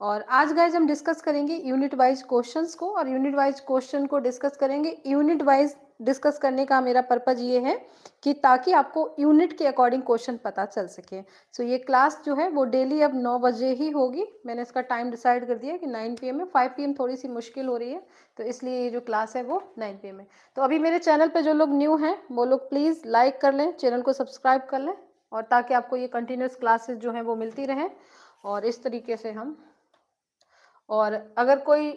और आज गाइज हम डिस्कस करेंगे यूनिट वाइज क्वेश्चंस को और यूनिट वाइज क्वेश्चन को डिस्कस करेंगे यूनिट वाइज डिस्कस करने का मेरा पर्पज ये है कि ताकि आपको यूनिट के अकॉर्डिंग क्वेश्चन पता चल सके सो so, ये क्लास जो है वो डेली अब नौ बजे ही होगी मैंने इसका टाइम डिसाइड कर दिया कि नाइन पी एम है फाइव पी एम थोड़ी सी मुश्किल हो रही है तो इसलिए ये जो क्लास है वो नाइन पी एम है तो अभी मेरे चैनल पर जो लोग न्यू हैं वो लोग प्लीज़ लाइक कर लें चैनल को सब्सक्राइब कर लें और ताकि आपको ये कंटिन्यूस क्लासेस जो हैं वो मिलती रहें और इस तरीके से हम और अगर कोई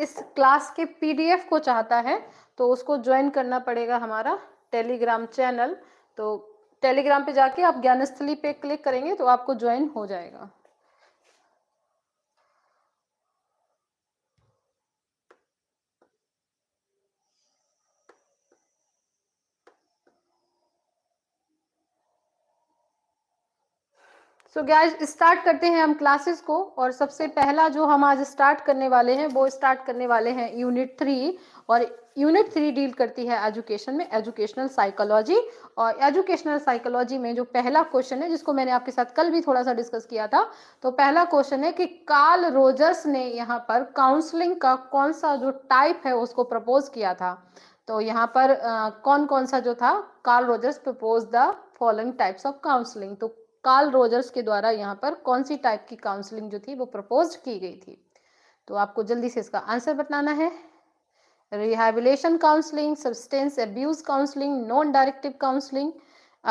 इस क्लास के पीडीएफ को चाहता है तो उसको ज्वाइन करना पड़ेगा हमारा टेलीग्राम चैनल तो टेलीग्राम पे जाके आप ज्ञानस्थली पे क्लिक करेंगे तो आपको ज्वाइन हो जाएगा सो गैज स्टार्ट करते हैं हम क्लासेस को और सबसे पहला जो हम आज स्टार्ट करने वाले हैं वो स्टार्ट करने वाले हैं यूनिट थ्री और यूनिट थ्री डील करती है एजुकेशन में एजुकेशनल साइकोलॉजी और एजुकेशनल साइकोलॉजी में जो पहला क्वेश्चन है जिसको मैंने आपके साथ कल भी थोड़ा सा डिस्कस किया था तो पहला क्वेश्चन है कि कार्ल रोजर्स ने यहाँ पर काउंसलिंग का कौन सा जो टाइप है उसको प्रपोज किया था तो यहाँ पर आ, कौन कौन सा जो था Carl Rogers propose the following types of counselling तो कार्ल रोजर्स के द्वारा यहाँ पर कौन सी टाइप की काउंसलिंग जो थी वो प्रपोज की गई थी तो आपको जल्दी से इसका आंसर बताना है rehabilitation counselling substance abuse counselling non directive counselling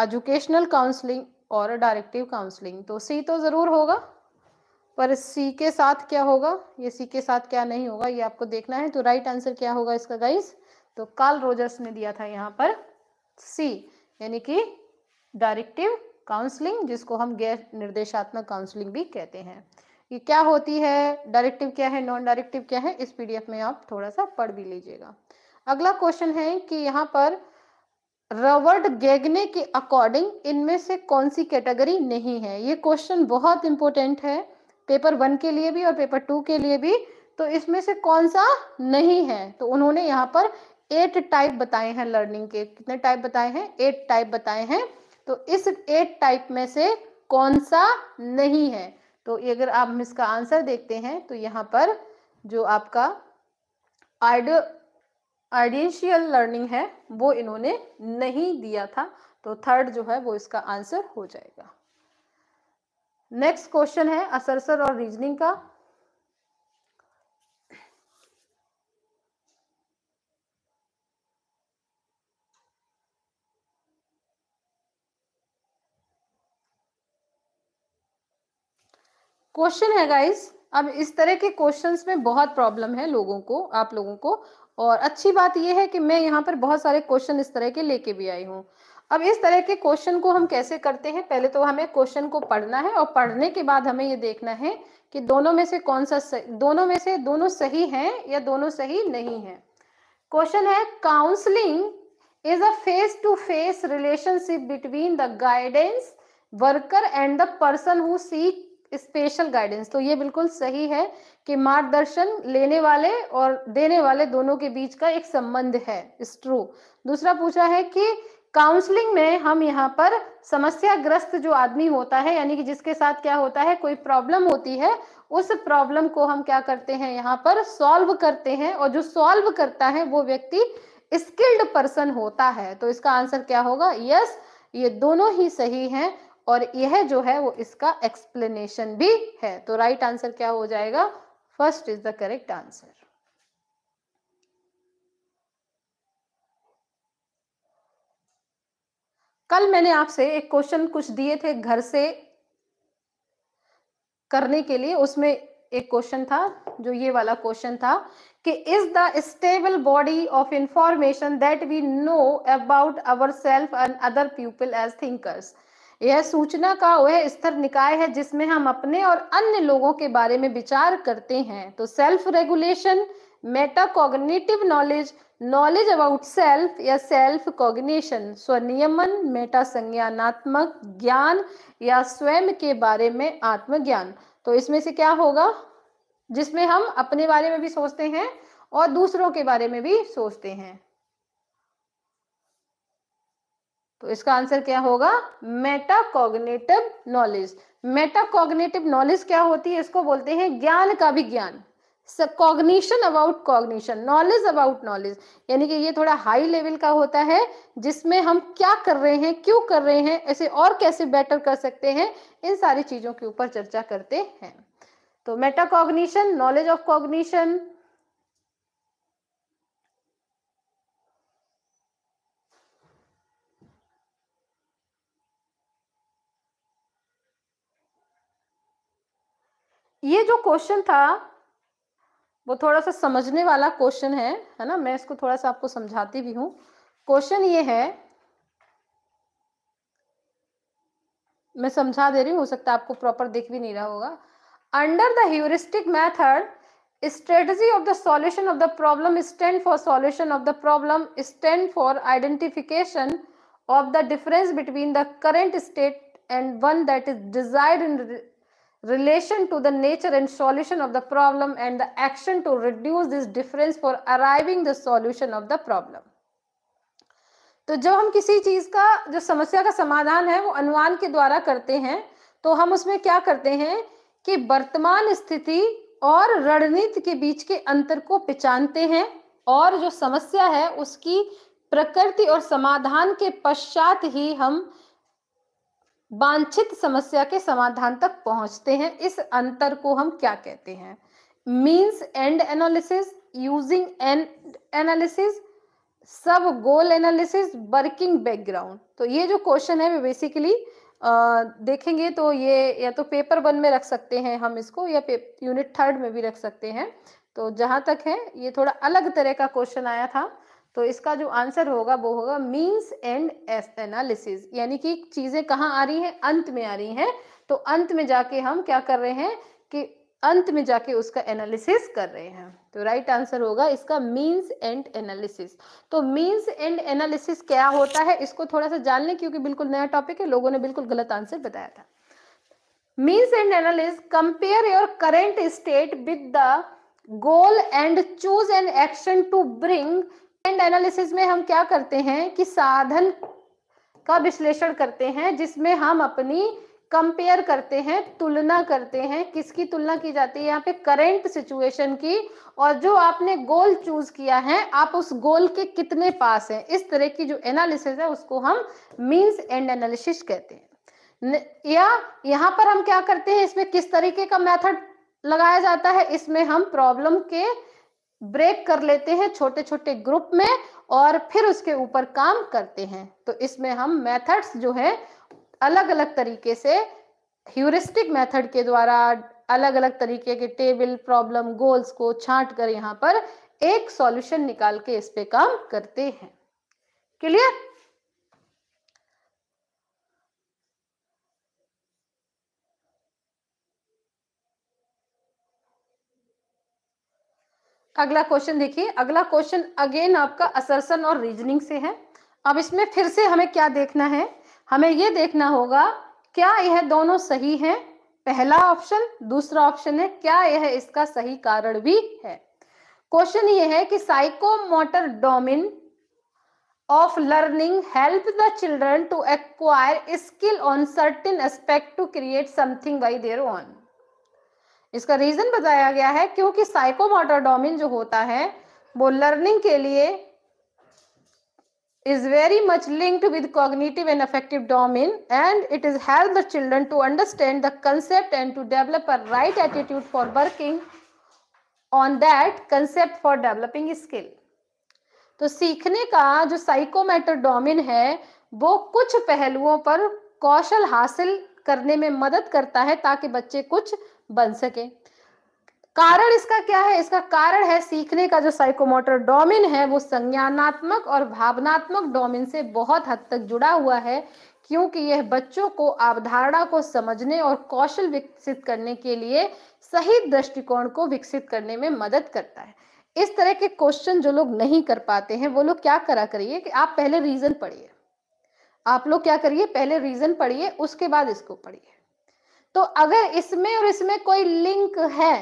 educational counselling और डायरेक्टिव काउंसलिंग तो सी तो ज़रूर होगा पर सी के साथ क्या होगा ये सी के साथ क्या नहीं होगा ये आपको देखना है तो राइट आंसर क्या होगा इसका गाइस तो कार्ल रोजर्स ने दिया था यहाँ पर सी यानी कि डायरेक्टिव काउंसलिंग जिसको हम गैर निर्देशात्मक काउंसलिंग भी कहते हैं ये क्या होती है डायरेक्टिव क्या है नॉन डायरेक्टिव क्या है इस पीडीएफ में आप थोड़ा सा पढ़ भी लीजिएगा अगला क्वेश्चन है कि यहाँ पर रवर्ड गेगने के अकॉर्डिंग इनमें से कौन सी कैटेगरी नहीं है ये क्वेश्चन बहुत इंपॉर्टेंट है पेपर वन के लिए भी और पेपर टू के लिए भी तो इसमें से कौन सा नहीं है तो उन्होंने यहाँ पर एट टाइप बताए हैं लर्निंग के कितने टाइप बताए हैं एट टाइप बताए हैं तो इस एट टाइप में से कौन सा नहीं है तो अगर आप हम इसका आंसर देखते हैं तो यहाँ पर जो आपका आइड आइडेंशियल लर्निंग है वो इन्होंने नहीं दिया था तो थर्ड जो है वो इसका आंसर हो जाएगा नेक्स्ट क्वेश्चन है असरसर और रीजनिंग का क्वेश्चन है गाइस अब इस तरह के क्वेश्चंस में बहुत प्रॉब्लम है लोगों को आप लोगों को और अच्छी बात यह है कि मैं यहाँ पर बहुत सारे क्वेश्चन इस तरह के लेके भी आई हूँ अब इस तरह के क्वेश्चन को हम कैसे करते हैं पहले तो हमें क्वेश्चन को पढ़ना है और पढ़ने के बाद हमें ये देखना है कि दोनों में से कौन सा सही, दोनों में से दोनों सही हैं या दोनों सही नहीं है क्वेश्चन है counselling is a face to face relationship between the guidance worker and the person who seek special guidance तो ये बिल्कुल सही है कि मार्गदर्शन लेने वाले और देने वाले दोनों के बीच का एक संबंध है इस ट्रू दूसरा पूछा है कि काउंसलिंग में हम यहाँ पर समस्याग्रस्त जो आदमी होता है यानी कि जिसके साथ क्या होता है कोई प्रॉब्लम होती है उस प्रॉब्लम को हम क्या करते हैं यहाँ पर सॉल्व करते हैं और जो सॉल्व करता है वो व्यक्ति स्किल्ड पर्सन होता है तो इसका आंसर क्या होगा यस yes, ये दोनों ही सही हैं और यह जो है वो इसका एक्सप्लेनेशन भी है तो राइट right आंसर क्या हो जाएगा first is the correct answer कल मैंने आपसे एक क्वेश्चन कुछ दिए थे घर से करने के लिए उसमें एक क्वेश्चन था जो ये वाला क्वेश्चन था कि is the stable body of information that we know about our self and other people as thinkers यह सूचना का वह स्तर निकाय है जिसमें हम अपने और अन्य लोगों के बारे में विचार करते हैं तो self regulation metacognitive knowledge knowledge about self या सेल्फ कॉग्निशन स्वनियमन मेटा संज्ञानात्मक ज्ञान या स्वयं के बारे में आत्मज्ञान तो इसमें से क्या होगा जिसमें हम अपने बारे में भी सोचते हैं और दूसरों के बारे में भी सोचते हैं तो इसका आंसर क्या होगा मेटाकॉग्नेटिव नॉलेज मेटाकॉग्नेटिव नॉलेज क्या होती है इसको बोलते हैं ज्ञान का भी ज्ञान cognition about cognition knowledge about knowledge यानी कि ये थोड़ा हाई लेवल का होता है जिसमें हम क्या कर रहे हैं क्यों कर रहे हैं ऐसे और कैसे बेटर कर सकते हैं इन सारी चीजों के ऊपर चर्चा करते हैं तो meta cognition knowledge of cognition ये जो क्वेश्चन था वो थोड़ा सा समझने वाला क्वेश्चन है है ना मैं इसको थोड़ा सा आपको समझाती भी हूं क्वेश्चन ये है मैं समझा दे रही हूं हो सकता है आपको प्रॉपर देख भी नहीं रहा होगा under the heuristic method strategy of the solution of the problem stand for solution of the problem stand for identification of the difference between the current state and one that is desired in relation to the nature and solution of the problem and the action to reduce this difference for arriving the solution of the problem तो जब हम किसी चीज का जो समस्या का समाधान है वो अनुमान के द्वारा करते हैं तो हम उसमें क्या करते हैं कि वर्तमान स्थिति और रणनीति के बीच के अंतर को पहचानते हैं और जो समस्या है उसकी प्रकृति और समाधान के पश्चात ही हम वांछित समस्या के समाधान तक पहुंचते हैं इस अंतर को हम क्या कहते हैं means and analysis using and analysis sub goal analysis working background तो ये जो क्वेश्चन है वे बेसिकली देखेंगे तो ये या तो पेपर वन में रख सकते हैं हम इसको या यूनिट थर्ड में भी रख सकते हैं तो जहां तक है ये थोड़ा अलग तरह का क्वेश्चन आया था तो इसका जो आंसर होगा वो होगा मीन्स एंड एनालिसिस यानी कि चीजें कहाँ आ रही हैं अंत में आ रही हैं तो अंत में जाके हम क्या कर रहे हैं कि अंत में जाके उसका एनालिसिस कर रहे हैं तो राइट आंसर होगा इसका मींस एंड एनालिसिस तो मींस एंड एनालिसिस क्या होता है इसको थोड़ा सा जान लें क्योंकि बिल्कुल नया टॉपिक है लोगों ने बिल्कुल गलत आंसर बताया था means and analysis compare your current state with the goal and choose an action to bring trend analysis में हम क्या करते हैं कि साधन का विश्लेषण करते हैं जिसमें हम अपनी कंपेयर करते हैं तुलना करते हैं किसकी तुलना की जाती है यहाँ पे करेंट सिचुएशन की और जो आपने गोल चूज किया है आप उस गोल के कितने पास हैं इस तरह की जो एनालिसिस है उसको हम मींस एंड एनालिसिस कहते हैं या यहाँ पर हम क्या करते हैं इसमें किस तरीके का मेथड लगाया जाता है इसमें हम प्रॉब्लम के ब्रेक कर लेते हैं छोटे छोटे ग्रुप में और फिर उसके ऊपर काम करते हैं तो इसमें हम मेथड्स जो है अलग अलग तरीके से ह्यूरिस्टिक मेथड के द्वारा अलग अलग तरीके के टेबल प्रॉब्लम गोल्स को छांट कर यहाँ पर एक सॉल्यूशन निकाल के इस पे काम करते हैं क्लियर अगला क्वेश्चन देखिए अगला क्वेश्चन अगेन आपका असरसन और रीजनिंग से है अब इसमें फिर से हमें क्या देखना है हमें ये देखना होगा क्या यह दोनों सही है पहला ऑप्शन दूसरा ऑप्शन है क्या यह इसका सही कारण भी है क्वेश्चन यह है कि psychomotor domain of learning help the children to acquire skill on certain aspect to create something by their own इसका रीजन बताया गया है क्योंकि साइकोमोटर डोमेन जो होता है वो लर्निंग के लिए is very much linked with cognitive and affective domain and it is help the children to understand the concept and to develop a right attitude for working on that concept for developing skill तो सीखने का जो साइकोमेटर domain है वो कुछ पहलुओं पर कौशल हासिल करने में मदद करता है ताकि बच्चे कुछ बन सके कारण इसका क्या है इसका कारण है सीखने का जो साइकोमोटर डोमिन है वो संज्ञानात्मक और भावनात्मक डोमिन से बहुत हद तक जुड़ा हुआ है क्योंकि यह बच्चों को अवधारणा को समझने और कौशल विकसित करने के लिए सही दृष्टिकोण को विकसित करने में मदद करता है इस तरह के क्वेश्चन जो लोग नहीं कर पाते हैं वो लोग क्या करा करिए कि आप पहले रीजन पढ़िए आप लोग क्या करिए पहले रीजन पढ़िए उसके बाद इसको पढ़िए तो अगर इसमें और इसमें कोई लिंक है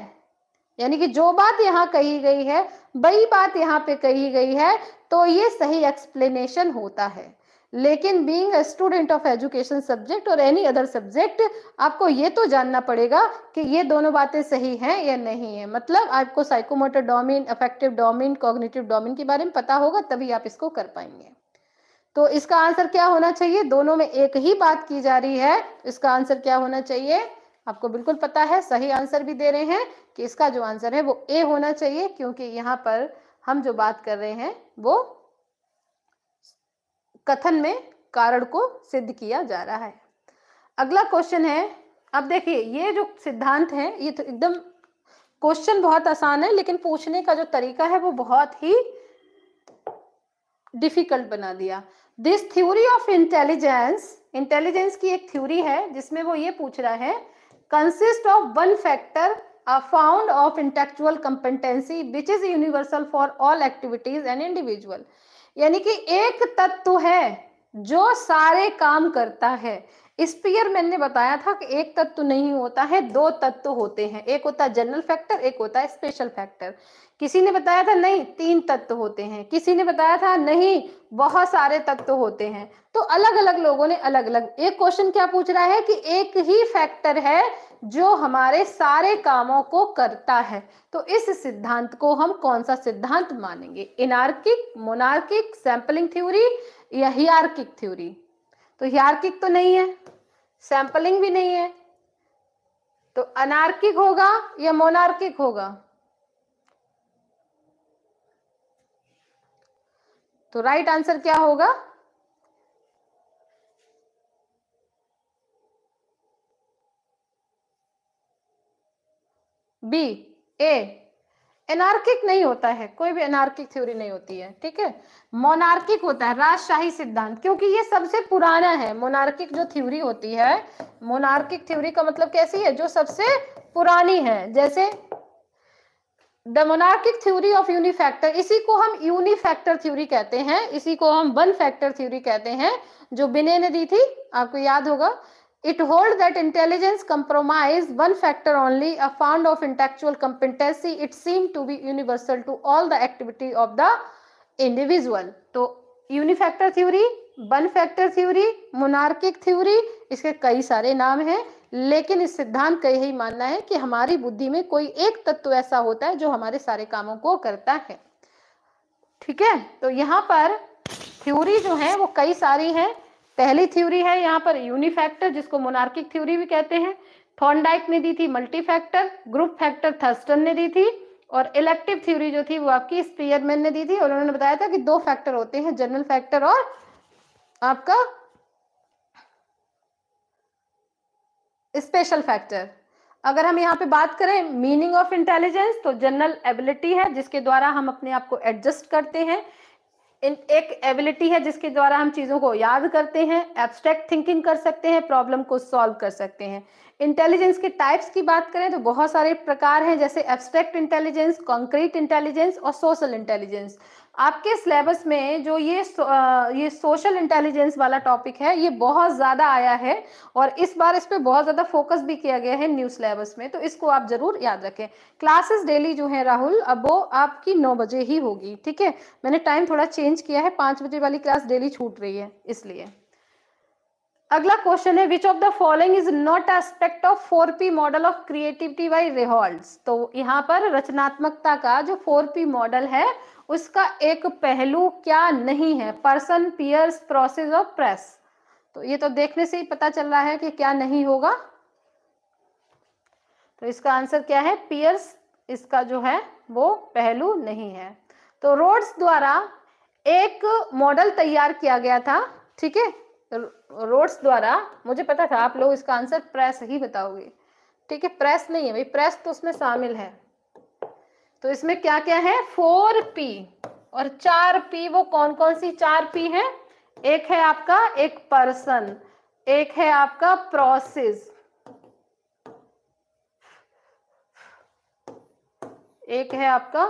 यानी कि जो बात यहाँ कही गई है वही बात यहाँ पे कही गई है तो ये सही एक्सप्लेनेशन होता है लेकिन being a student of education subject और एनी अदर सब्जेक्ट आपको ये तो जानना पड़ेगा कि ये दोनों बातें सही हैं या नहीं है मतलब आपको psychomotor domain affective domain cognitive domain के बारे में पता होगा तभी आप इसको कर पाएंगे तो इसका आंसर क्या होना चाहिए दोनों में एक ही बात की जा रही है इसका आंसर क्या होना चाहिए आपको बिल्कुल पता है सही आंसर भी दे रहे हैं कि इसका जो आंसर है वो ए होना चाहिए क्योंकि यहाँ पर हम जो बात कर रहे हैं वो कथन में कारण को सिद्ध किया जा रहा है अगला क्वेश्चन है अब देखिए ये जो सिद्धांत है ये तो एकदम क्वेश्चन बहुत आसान है लेकिन पूछने का जो तरीका है वो बहुत ही डिफिकल्ट बना दिया this theory of intelligence intelligence की एक थ्योरी है जिसमें वो ये पूछ रहा है consist of one factor are found of intellectual competency which is universal for all activities and individual यानी कि एक तत्व है जो सारे काम करता है स्पीयर मैंने बताया था कि एक तत्व नहीं होता है दो तत्व होते हैं एक होता है जनरल फैक्टर एक होता है स्पेशल फैक्टर किसी ने बताया था नहीं तीन तत्व होते हैं किसी ने बताया था नहीं बहुत सारे तत्व होते हैं तो अलग अलग लोगों ने अलग अलग एक क्वेश्चन क्या पूछ रहा है कि एक ही फैक्टर है जो हमारे सारे कामों को करता है तो इस सिद्धांत को हम कौन सा सिद्धांत मानेंगे इनार्किक मोनार्किक सैंपलिंग थ्योरी या हियार्किक थ्योरी तो हियार्किक तो नहीं है सैंपलिंग भी नहीं है तो अनार्किक होगा या मोनार्किक होगा तो राइट आंसर क्या होगा बी ए एनार्किक नहीं होता है कोई भी एनार्किक थ्योरी नहीं होती है ठीक है मोनार्किक होता है राजशाही सिद्धांत क्योंकि ये सबसे पुराना है मोनार्किक जो थ्योरी होती है मोनार्किक थ्योरी का मतलब कैसी है जो सबसे पुरानी है जैसे the monarchic theory of unifactor इसी को हम यूनिफैक्टर थ्योरी कहते हैं इसी को हम वन फैक्टर थ्योरी कहते हैं जो बिने ने दी थी आपको याद होगा it hold that intelligence comprise one factor only a found of intellectual competency it seem to be universal to all the activity of the individual तो unifactor theory one factor theory monarchic theory इसके कई सारे नाम हैं लेकिन इस सिद्धांत का यही मानना है कि हमारी बुद्धि में कोई एक तत्व ऐसा होता है जो हमारे सारे कामों को करता है ठीक है तो यहाँ पर थ्योरी जो है वो कई सारी है पहली थ्योरी है यहाँ पर यूनिफैक्टर जिसको मोनार्किक थ्योरी भी कहते हैं थॉर्नडाइक ने दी थी multi factor group factor Thurstone ने दी थी और इलेक्टिव थ्योरी जो थी वो आपकी स्पीयरमैन ने दी थी और उन्होंने बताया था कि दो फैक्टर होते हैं जनरल फैक्टर और आपका स्पेशल फैक्टर अगर हम यहाँ पे बात करें मीनिंग ऑफ इंटेलिजेंस तो जनरल एबिलिटी है जिसके द्वारा हम अपने आप को एडजस्ट करते हैं एक एबिलिटी है जिसके द्वारा हम चीज़ों को याद करते हैं एब्स्ट्रैक्ट थिंकिंग कर सकते हैं प्रॉब्लम को सॉल्व कर सकते हैं इंटेलिजेंस के टाइप्स की बात करें तो बहुत सारे प्रकार हैं जैसे एब्स्ट्रैक्ट इंटेलिजेंस कॉन्क्रीट इंटेलिजेंस और सोशल इंटेलिजेंस आपके सिलेबस में जो ये ये सोशल इंटेलिजेंस वाला टॉपिक है ये बहुत ज्यादा आया है और इस बार इस पर बहुत ज्यादा फोकस भी किया गया है न्यू सिलेबस में तो इसको आप जरूर याद रखें क्लासेस डेली जो है राहुल अब वो आपकी नौ बजे ही होगी ठीक है मैंने टाइम थोड़ा चेंज किया है पांच बजे वाली क्लास डेली छूट रही है इसलिए अगला क्वेश्चन है which of the following is not aspect of four P model of creativity by Rhodes तो यहाँ पर रचनात्मकता का जो फोर पी मॉडल है उसका एक पहलू क्या नहीं है person peers process of press तो ये तो देखने से ही पता चल रहा है कि क्या नहीं होगा तो इसका आंसर क्या है पियर्स इसका जो है वो पहलू नहीं है तो रोड्स द्वारा एक मॉडल तैयार किया गया था ठीक है रोड्स द्वारा मुझे पता था आप लोग इसका आंसर प्रेस ही बताओगे ठीक है प्रेस नहीं है भाई प्रेस तो उसमें शामिल है तो इसमें क्या क्या है फोर पी और चार पी वो कौन कौन सी चार पी है एक है आपका एक पर्सन एक है आपका प्रोसेस एक है आपका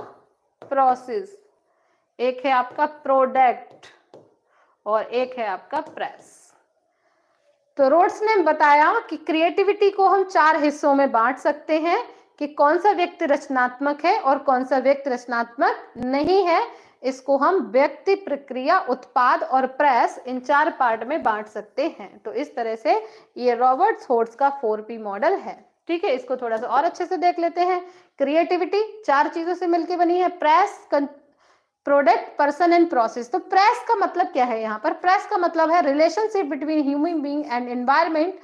प्रोसेस एक है आपका प्रोडक्ट और एक है आपका प्रेस तो रोड्स ने बताया कि क्रिएटिविटी को हम चार हिस्सों में बांट सकते हैं कि कौन सा व्यक्ति रचनात्मक है और कौन सा व्यक्ति रचनात्मक नहीं है इसको हम व्यक्ति प्रक्रिया उत्पाद और प्रेस इन चार पार्ट में बांट सकते हैं तो इस तरह से ये रॉबर्ट होर्ट्स का फोर पी मॉडल है ठीक है इसको थोड़ा सा और अच्छे से देख लेते हैं क्रिएटिविटी चार चीजों से मिलकर बनी है press product person and process तो प्रेस का मतलब क्या है यहाँ पर प्रेस का मतलब है relationship between human being and environment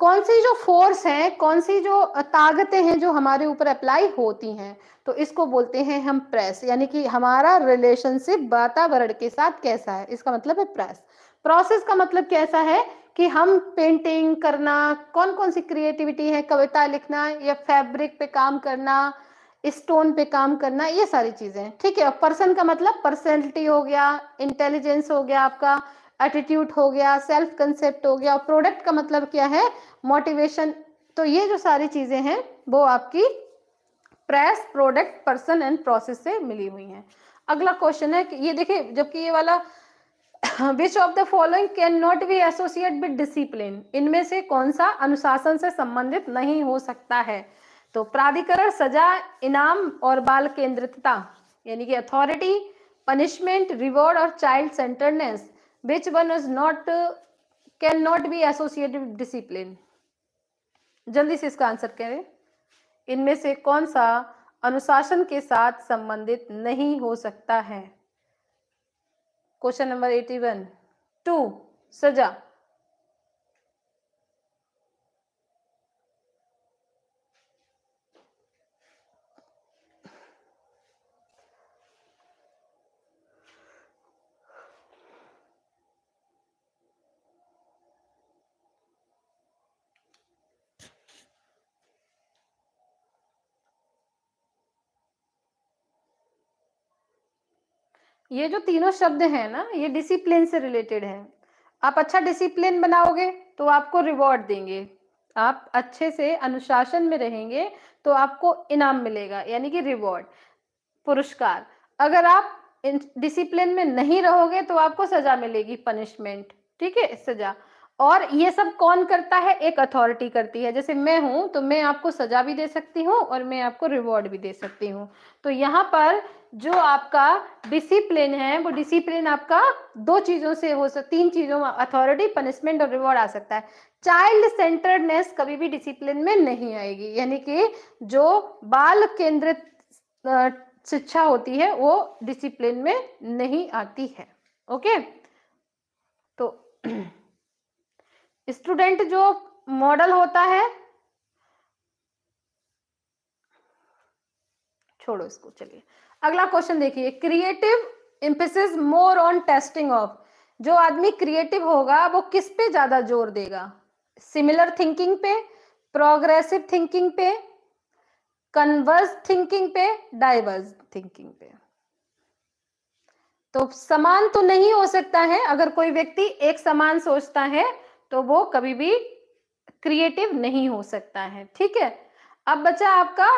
कौन सी जो फोर्स है कौन सी जो ताकतें हैं जो हमारे ऊपर अप्लाई होती हैं तो इसको बोलते हैं हम प्रेस यानी कि हमारा रिलेशनशिप वातावरण के साथ कैसा है इसका मतलब है प्रेस प्रोसेस का मतलब कैसा है कि हम पेंटिंग करना कौन कौन सी क्रिएटिविटी है कविता लिखना या फैब्रिक पे काम करना स्टोन पे काम करना ये सारी चीजें ठीक है पर्सन का मतलब पर्सनैलिटी हो गया इंटेलिजेंस हो गया आपका एटीट्यूड हो गया सेल्फ कंसेप्ट हो गया प्रोडक्ट का मतलब क्या है मोटिवेशन तो ये जो सारी चीजें हैं वो आपकी press product person and process से मिली हुई हैं अगला क्वेश्चन है कि ये देखिए जबकि ये वाला which of the following can not be associate with discipline इनमें से कौन सा अनुशासन से संबंधित नहीं हो सकता है तो प्राधिकरण सजा इनाम और बाल केंद्रितता यानी कि अथॉरिटी पनिशमेंट रिवॉर्ड और child centreness which one is not can not be associated discipline जल्दी से इसका आंसर करें इनमें से कौन सा अनुशासन के साथ संबंधित नहीं हो सकता है question number eighty one two सजा ये जो तीनों शब्द है ना ये डिसिप्लिन से रिलेटेड है आप अच्छा डिसिप्लिन बनाओगे तो आपको रिवॉर्ड देंगे आप अच्छे से अनुशासन में रहेंगे तो आपको इनाम मिलेगा यानी कि रिवॉर्ड पुरस्कार अगर आप डिसिप्लिन में नहीं रहोगे तो आपको सजा मिलेगी पनिशमेंट ठीक है सजा और ये सब कौन करता है एक अथॉरिटी करती है जैसे मैं हूं तो मैं आपको सजा भी दे सकती हूँ और मैं आपको रिवॉर्ड भी दे सकती हूँ तो यहाँ पर जो आपका डिसिप्लिन है वो डिसिप्लिन आपका दो चीजों से हो सकता तीन चीजों में अथॉरिटी पनिशमेंट और रिवॉर्ड आ सकता है चाइल्ड सेंटर्डनेस कभी भी डिसिप्लिन में नहीं आएगी यानी कि जो बाल केंद्रित शिक्षा होती है वो डिसिप्लिन में नहीं आती है ओके तो स्टूडेंट जो मॉडल होता है छोड़ो इसको चलिए अगला क्वेश्चन देखिए creative emphasis more on testing of जो आदमी क्रिएटिव होगा वो किस पे ज्यादा जोर देगा सिमिलर थिंकिंग पे प्रोग्रेसिव थिंकिंग पे कन्वर्स थिंकिंग पे डाइवर्स थिंकिंग पे तो समान तो नहीं हो सकता है अगर कोई व्यक्ति एक समान सोचता है तो वो कभी भी क्रिएटिव नहीं हो सकता है ठीक है अब बचा आपका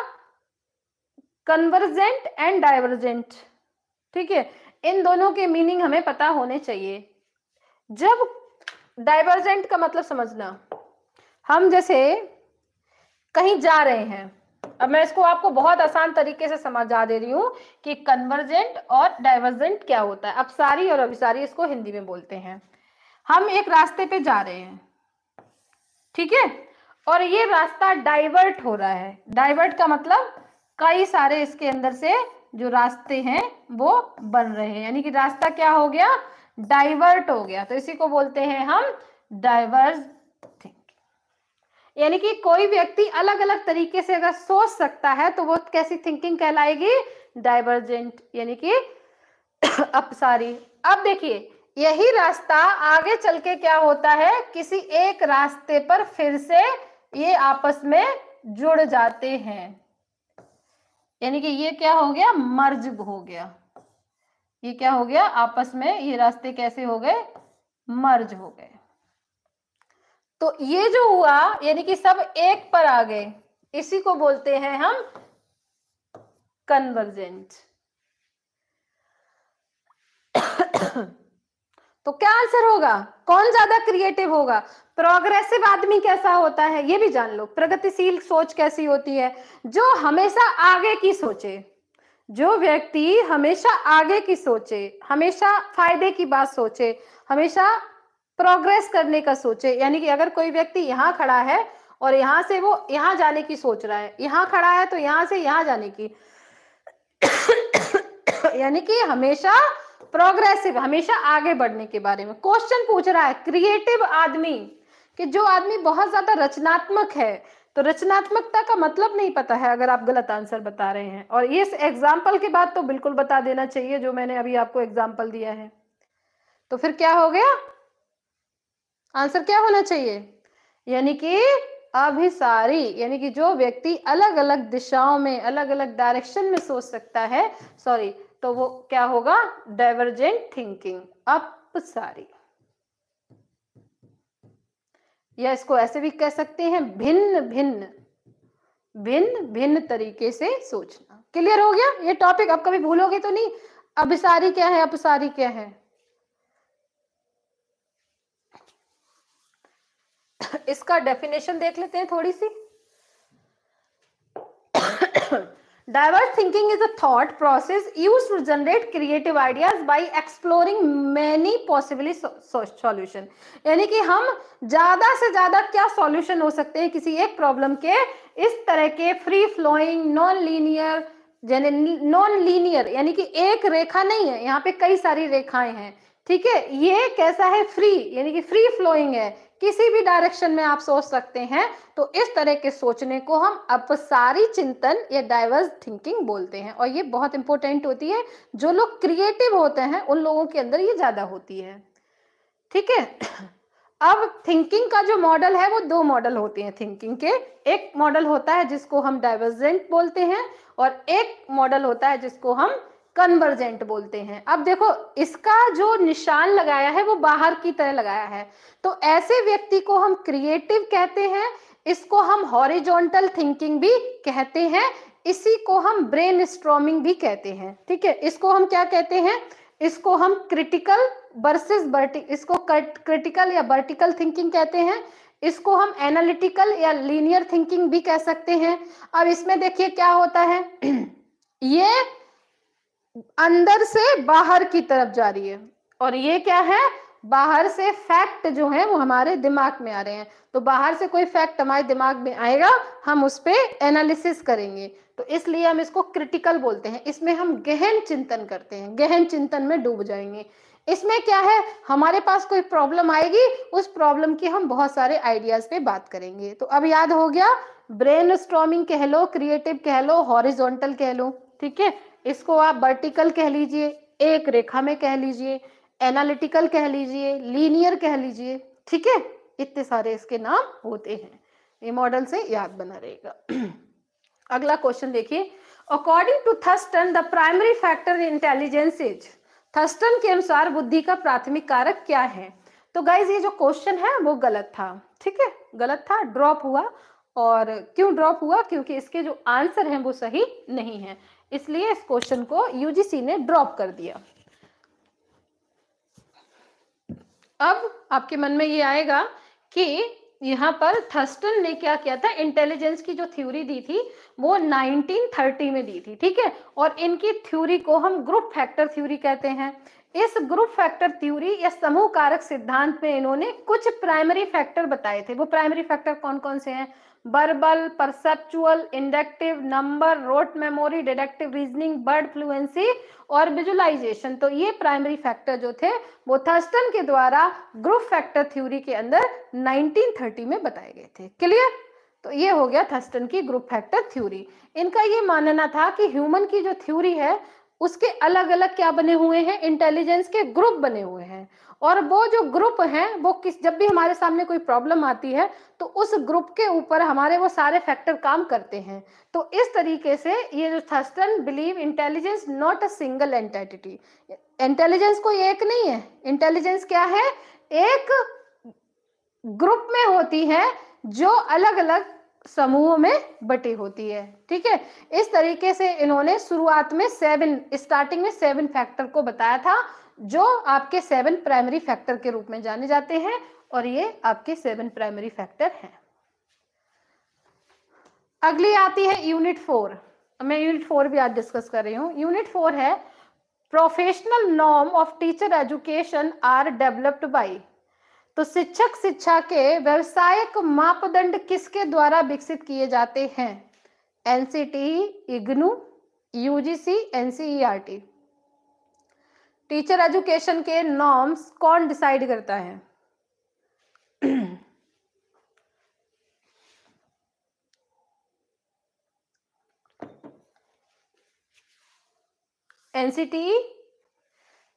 कन्वर्जेंट एंड डाइवर्जेंट ठीक है इन दोनों के मीनिंग हमें पता होने चाहिए जब डाइवर्जेंट का मतलब समझना हम जैसे कहीं जा रहे हैं अब मैं इसको आपको बहुत आसान तरीके से समझा दे रही हूं कि कन्वर्जेंट और डाइवर्जेंट क्या होता है अपसारी और अभिसारी इसको हिंदी में बोलते हैं हम एक रास्ते पे जा रहे हैं ठीक है और ये रास्ता डाइवर्ट हो रहा है डाइवर्ट का मतलब कई सारे इसके अंदर से जो रास्ते हैं वो बन रहे हैं यानी कि रास्ता क्या हो गया डाइवर्ट हो गया तो इसी को बोलते हैं हम डाइवर्स थिंकिंग यानी कि कोई व्यक्ति अलग अलग तरीके से अगर सोच सकता है तो वो कैसी थिंकिंग कहलाएगी डाइवर्जेंट यानी कि अब सॉरी अब देखिए यही रास्ता आगे चल के क्या होता है किसी एक रास्ते पर फिर से ये आपस में जुड़ जाते हैं यानी कि ये क्या हो गया मर्ज हो गया ये क्या हो गया आपस में ये रास्ते कैसे हो गए मर्ज हो गए तो ये जो हुआ यानी कि सब एक पर आ गए इसी को बोलते हैं हम कन्वर्जेंट तो क्या आंसर होगा कौन ज्यादा क्रिएटिव होगा प्रोग्रेसिव आदमी कैसा होता है ये भी जान लो प्रगतिशील सोच कैसी होती है जो हमेशा आगे की सोचे जो व्यक्ति हमेशा आगे की सोचे हमेशा फायदे की बात सोचे हमेशा प्रोग्रेस करने का सोचे यानी कि अगर कोई व्यक्ति यहाँ खड़ा है और यहाँ से वो यहाँ जाने की सोच रहा है यहाँ खड़ा है तो यहाँ से यहाँ जाने की यानी कि हमेशा प्रोग्रेसिव हमेशा आगे बढ़ने के बारे में क्वेश्चन पूछ रहा है क्रिएटिव आदमी कि जो आदमी बहुत ज्यादा रचनात्मक है तो रचनात्मकता का मतलब नहीं पता है अगर आप गलत आंसर बता रहे हैं और इस एग्जाम्पल के बाद तो बिल्कुल बता देना चाहिए जो मैंने अभी आपको एग्जाम्पल दिया है तो फिर क्या हो गया आंसर क्या होना चाहिए यानी कि अभिसारी यानी कि जो व्यक्ति अलग अलग दिशाओं में अलग अलग डायरेक्शन में सोच सकता है सॉरी तो वो क्या होगा डाइवर्जेंट थिंकिंग अपसारी या इसको ऐसे भी कह सकते हैं भिन्न भिन्न भिन्न भिन्न तरीके से सोचना क्लियर हो गया ये टॉपिक आप कभी भूलोगे तो नहीं अभिसारी क्या है अपसारी क्या है इसका डेफिनेशन देख लेते हैं थोड़ी सी Diverse thinking is a thought process used to generate creative ideas by exploring many possibly solution. यानी कि हम ज्यादा से ज्यादा क्या सॉल्यूशन हो सकते हैं किसी एक प्रॉब्लम के इस तरह के free flowing non linear non linear यानी कि एक रेखा नहीं है यहाँ पे कई सारी रेखाएं हैं ठीक है ये कैसा है फ्री यानी कि फ्री फ्लोइंग है किसी भी डायरेक्शन में आप सोच सकते हैं तो इस तरह के सोचने को हम अपसारी चिंतन या डाइवर्स थिंकिंग बोलते हैं और ये बहुत इंपॉर्टेंट होती है जो लोग क्रिएटिव होते हैं उन लोगों के अंदर ये ज्यादा होती है ठीक है अब थिंकिंग का जो मॉडल है वो दो मॉडल होते हैं थिंकिंग के एक मॉडल होता है जिसको हम डाइवर्जेंट बोलते हैं और एक मॉडल होता है जिसको हम कन्वर्जेंट बोलते हैं अब देखो इसका जो निशान लगाया है वो बाहर की तरह लगाया है तो ऐसे व्यक्ति को हम क्रिएटिव कहते हैं इसको हम हॉरिजॉन्टल थिंकिंग भी कहते हैं इसी को हम ब्रेन स्ट्रॉमिंग भी कहते हैं ठीक है इसको हम क्या कहते हैं इसको हम क्रिटिकल वर्सेस इसको क्रिटिकल या वर्टिकल थिंकिंग कहते हैं इसको हम एनालिटिकल या लीनियर थिंकिंग भी कह सकते हैं अब इसमें देखिए क्या होता है ये अंदर से बाहर की तरफ जा रही है और ये क्या है बाहर से फैक्ट जो है वो हमारे दिमाग में आ रहे हैं तो बाहर से कोई फैक्ट हमारे दिमाग में आएगा हम उस पर एनालिसिस करेंगे तो इसलिए हम इसको क्रिटिकल बोलते हैं इसमें हम गहन चिंतन करते हैं गहन चिंतन में डूब जाएंगे इसमें क्या है हमारे पास कोई प्रॉब्लम आएगी उस प्रॉब्लम की हम बहुत सारे आइडियाज पे बात करेंगे तो अब याद हो गया ब्रेन स्ट्रॉमिंग कह लो क्रिएटिव कह लो हॉरिजोंटल कह लो ठीक है इसको आप वर्टिकल कह लीजिए एक रेखा में कह लीजिए एनालिटिकल कह लीजिए लीनियर कह लीजिए ठीक है इतने सारे इसके नाम होते हैं ये मॉडल से याद बना रहेगा अगला क्वेश्चन देखिए according to Thurstone the primary factor in intelligence is Thurstone के अनुसार बुद्धि का प्राथमिक कारक क्या है तो गाइज ये जो क्वेश्चन है वो गलत था ठीक है गलत था ड्रॉप हुआ और क्यों ड्रॉप हुआ क्योंकि इसके जो आंसर हैं वो सही नहीं है इसलिए इस क्वेश्चन को यूजीसी ने ड्रॉप कर दिया अब आपके मन में ये आएगा कि यहाँ पर थर्स्टन ने क्या किया था इंटेलिजेंस की जो थ्योरी दी थी वो 1930 में दी थी ठीक है और इनकी थ्योरी को हम ग्रुप फैक्टर थ्योरी कहते हैं इस ग्रुप फैक्टर थ्योरी या समूह कारक सिद्धांत में इन्होंने कुछ प्राइमरी फैक्टर बताए थे वो प्राइमरी फैक्टर कौन कौन से हैं verbal perceptual inductive number rote memory deductive reasoning word fluency और विजुलाइजेशन तो ये प्राइमरी फैक्टर जो थे वो थर्स्टन के द्वारा ग्रुप फैक्टर थ्योरी के अंदर 1930 में बताए गए थे क्लियर तो ये हो गया थर्स्टन की ग्रुप फैक्टर थ्योरी इनका ये मानना था कि ह्यूमन की जो थ्योरी है उसके अलग अलग क्या बने हुए हैं इंटेलिजेंस के ग्रुप बने हुए हैं और वो जो ग्रुप हैं वो किस जब भी हमारे सामने कोई प्रॉब्लम आती है तो उस ग्रुप के ऊपर हमारे वो सारे फैक्टर काम करते हैं तो इस तरीके से ये जो Thurstone believe intelligence not a single entity intelligence कोई एक नहीं है इंटेलिजेंस क्या है एक ग्रुप में होती है जो अलग अलग समूह में बटी होती है ठीक है इस तरीके से इन्होंने शुरुआत में सेवन स्टार्टिंग में सेवन फैक्टर को बताया था जो आपके सेवन प्राइमरी फैक्टर के रूप में जाने जाते हैं और ये आपके सेवन प्राइमरी फैक्टर हैं अगली आती है यूनिट फोर मैं यूनिट फोर भी आज डिस्कस कर रही हूं यूनिट फोर है professional norm of teacher education are developed by तो शिक्षक शिक्षा के व्यवसायिक मापदंड किसके द्वारा विकसित किए जाते हैं NCT IGNOU UGC NCERT teacher education के नॉर्म्स कौन डिसाइड करता है एनसीटी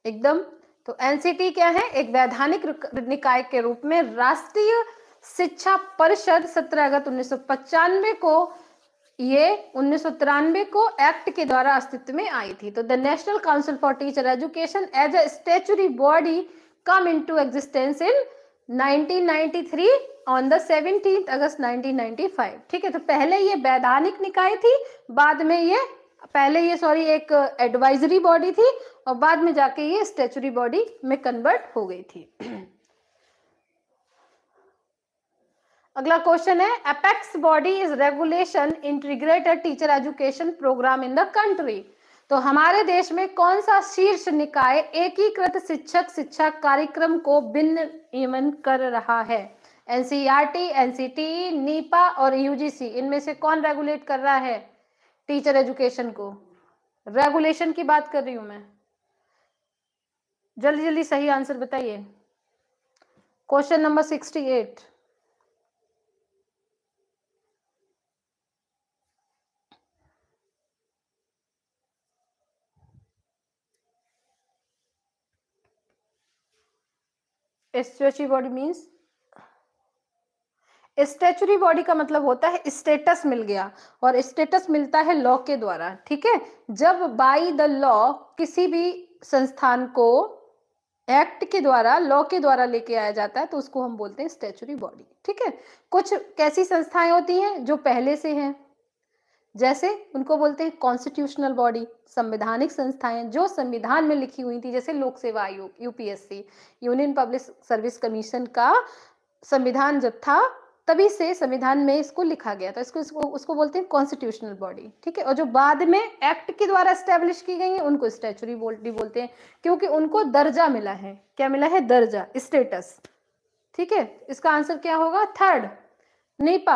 एकदम तो एनसीटी क्या है एक वैधानिक निकाय के रूप में राष्ट्रीय शिक्षा परिषद 17 अगस्त उन्नीस को ये उन्नीस को एक्ट के द्वारा अस्तित्व में आई थी तो the national council for teacher education as a statutory body come in to existence in 1993 on the seventeen अगस्त 1995 ठीक है तो पहले ये वैधानिक निकाय थी बाद में ये पहले ये सॉरी एक एडवाइजरी बॉडी थी और बाद में जाके ये स्टेचुरी बॉडी में कन्वर्ट हो गई थी अगला क्वेश्चन है apex body is regulation integrated teacher education programme in the country तो हमारे देश में कौन सा शीर्ष निकाय एकीकृत शिक्षक शिक्षा कार्यक्रम को भिन्न इवन कर रहा है एनसीआरटी एनसीटी नीपा और यूजीसी इनमें से कौन रेगुलेट कर रहा है टीचर एजुकेशन को रेगुलेशन की बात कर रही हूं मैं जल्दी जल्दी सही आंसर बताइए question number sixty eight stretchy body means statutory body का मतलब होता है स्टेटस मिल गया और स्टेटस मिलता है लॉ के द्वारा ठीक है जब बाई द लॉ किसी भी संस्थान को एक्ट के द्वारा लॉ के द्वारा लेके आया जाता है तो उसको हम बोलते हैं स्टेचुरी बॉडी ठीक है कुछ कैसी संस्थाएं होती हैं जो पहले से हैं जैसे उनको बोलते हैं कॉन्स्टिट्यूशनल बॉडी संवैधानिक संस्थाएं जो संविधान में लिखी हुई थी जैसे लोक सेवा आयोग UPSC Union Public Service Commission का संविधान जब था तभी से संविधान में इसको लिखा गया था इसको इसको उसको बोलते हैं कॉन्स्टिट्यूशनल बॉडी ठीक है और जो बाद में एक्ट के द्वारा स्टेब्लिश की गई है उनको स्टेचुरी बॉडी बोलते हैं क्योंकि उनको दर्जा मिला है क्या मिला है दर्जा स्टेटस ठीक है इसका आंसर क्या होगा थर्ड नेपा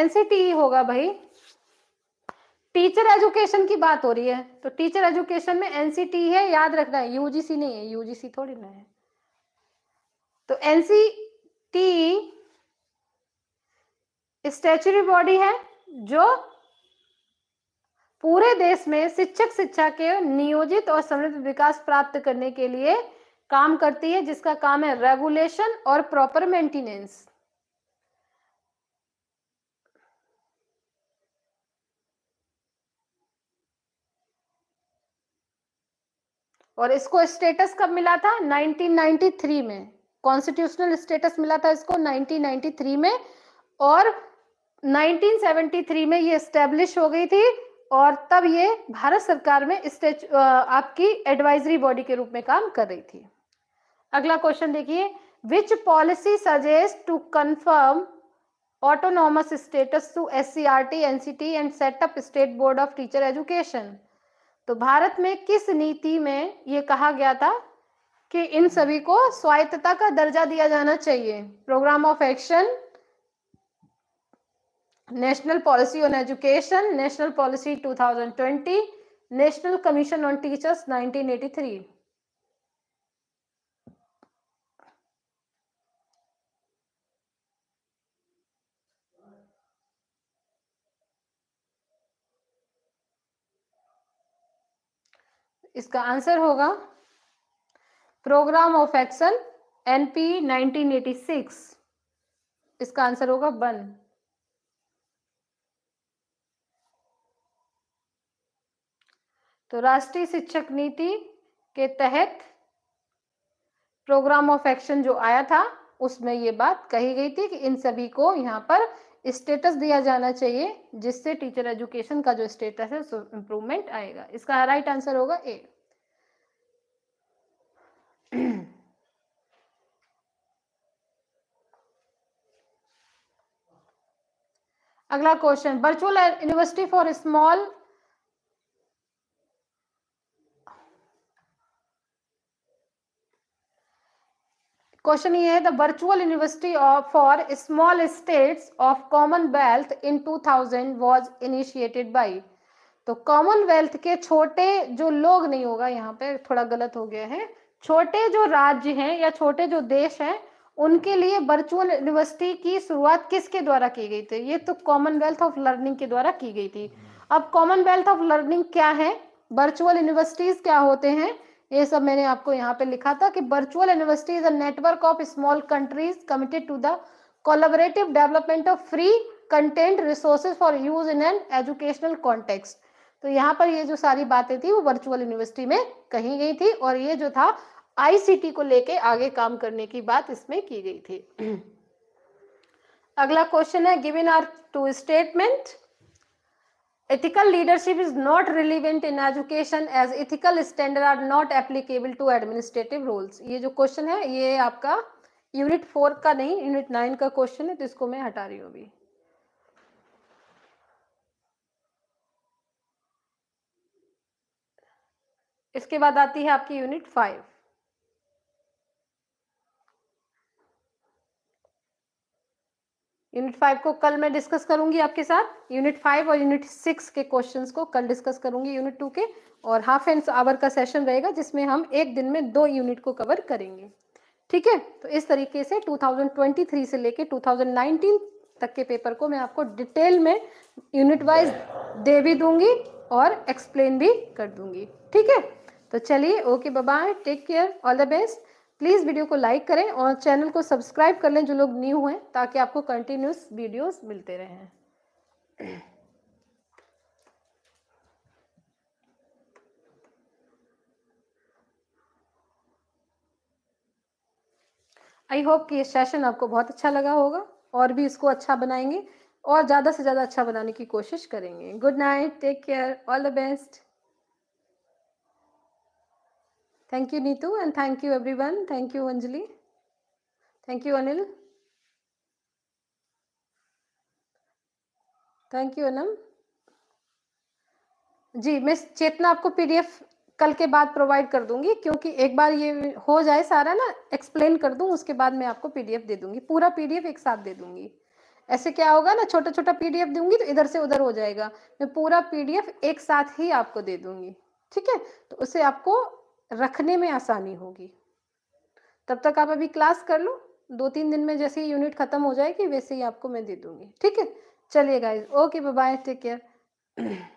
एनसीटी होगा भाई टीचर एजुकेशन की बात हो रही है तो टीचर एजुकेशन में एनसीटी e है याद रखना है यूजीसी नहीं है यूजीसी थोड़ी ना है तो एनसीटी स्टेचुरी बॉडी है जो पूरे देश में शिक्षक शिक्षा के नियोजित और समृद्ध विकास प्राप्त करने के लिए काम करती है जिसका काम है रेगुलेशन और प्रॉपर मेंटेनेंस और इसको स्टेटस कब मिला था 1993 में कॉन्स्टिट्यूशनल स्टेटस मिला था इसको 1993 में और 1973 में ये स्टेब्लिश हो गई थी और तब ये भारत सरकार में स्टेच आपकी एडवाइजरी बॉडी के रूप में काम कर रही थी अगला क्वेश्चन देखिए which policy suggest to confirm autonomous status autonomous status to SCRT, NCT and and setup state board of teacher education तो भारत में किस नीति में ये कहा गया था कि इन सभी को स्वायत्तता का दर्जा दिया जाना चाहिए programme of action national policy on education national policy 2020 national commission on teachers 1983 इसका आंसर होगा प्रोग्राम ऑफ एक्शन एनपी 1986 इसका आंसर होगा वन तो राष्ट्रीय शिक्षक नीति के तहत प्रोग्राम ऑफ एक्शन जो आया था उसमें ये बात कही गई थी कि इन सभी को यहाँ पर स्टेटस दिया जाना चाहिए जिससे टीचर एजुकेशन का जो स्टेटस है सो इम्प्रूवमेंट आएगा इसका राइट आंसर होगा ए अगला question virtual university for small question ये है the virtual university of for small states of commonwealth in 2000 was initiated by तो कॉमनवेल्थ के छोटे जो लोग नहीं होगा यहाँ पे थोड़ा गलत हो गया है छोटे जो राज्य हैं या छोटे जो देश हैं उनके लिए वर्चुअल यूनिवर्सिटी की शुरुआत किसके द्वारा की गई थी ये तो कॉमनवेल्थ ऑफ लर्निंग के द्वारा की गई थी अब कॉमनवेल्थ ऑफ लर्निंग क्या है वर्चुअल यूनिवर्सिटीज क्या होते हैं ये सब मैंने आपको यहाँ पे लिखा था कि virtual university is a network of small countries committed to the collaborative development of free content resources for use in an educational context तो यहाँ पर ये जो सारी बातें थी वो वर्चुअल यूनिवर्सिटी में कही गई थी और ये जो था आईसीटी को लेके आगे काम करने की बात इसमें की गई थी अगला क्वेश्चन है given are two statement ethical leadership is not relevant in education as ethical standard are not applicable to administrative roles ये जो क्वेश्चन है ये आपका यूनिट फोर का नहीं यूनिट नाइन का क्वेश्चन है तो इसको मैं हटा रही हूँ अभी इसके बाद आती है आपकी यूनिट फाइव यूनिट फाइव को कल मैं डिस्कस करूंगी आपके साथ यूनिट फाइव और यूनिट सिक्स के क्वेश्चंस को कल डिस्कस करूंगी यूनिट टू के और हाफ एंड आवर का सेशन रहेगा जिसमें हम एक दिन में दो यूनिट को कवर करेंगे ठीक है तो इस तरीके से 2023 से लेके 2019 तक के पेपर को मैं आपको डिटेल में यूनिट वाइज दे भी दूंगी और एक्सप्लेन भी कर दूंगी ठीक है तो चलिए okay bye take care all the best please video को लाइक करें और चैनल को सब्सक्राइब कर लें जो लोग न्यू हैं ताकि आपको कंटिन्यूस वीडियोस मिलते रहें आई होप कि ये सेशन आपको बहुत अच्छा लगा होगा और भी इसको अच्छा बनाएंगे और ज़्यादा से ज़्यादा अच्छा बनाने की कोशिश करेंगे good night take care all the best thank you neetu and thank you everyone thank you anjali thank you anil thank you Anam ji मैं चेतना आपको पीडीएफ कल के बाद प्रोवाइड कर दूंगी क्योंकि एक बार ये हो जाए सारा ना एक्सप्लेन कर दूं उसके बाद मैं आपको पीडीएफ दे दूंगी पूरा पीडीएफ एक साथ दे दूंगी ऐसे क्या होगा ना छोटा छोटा पीडीएफ दूंगी तो इधर से उधर हो जाएगा मैं पूरा पीडीएफ एक साथ ही आपको दे दूंगी ठीक है तो उसे आपको रखने में आसानी होगी तब तक आप अभी क्लास कर लो दो तीन दिन में जैसे ही यूनिट खत्म हो जाएगी वैसे ही आपको मैं दे दूंगी ठीक है चलिए guys okay bye take care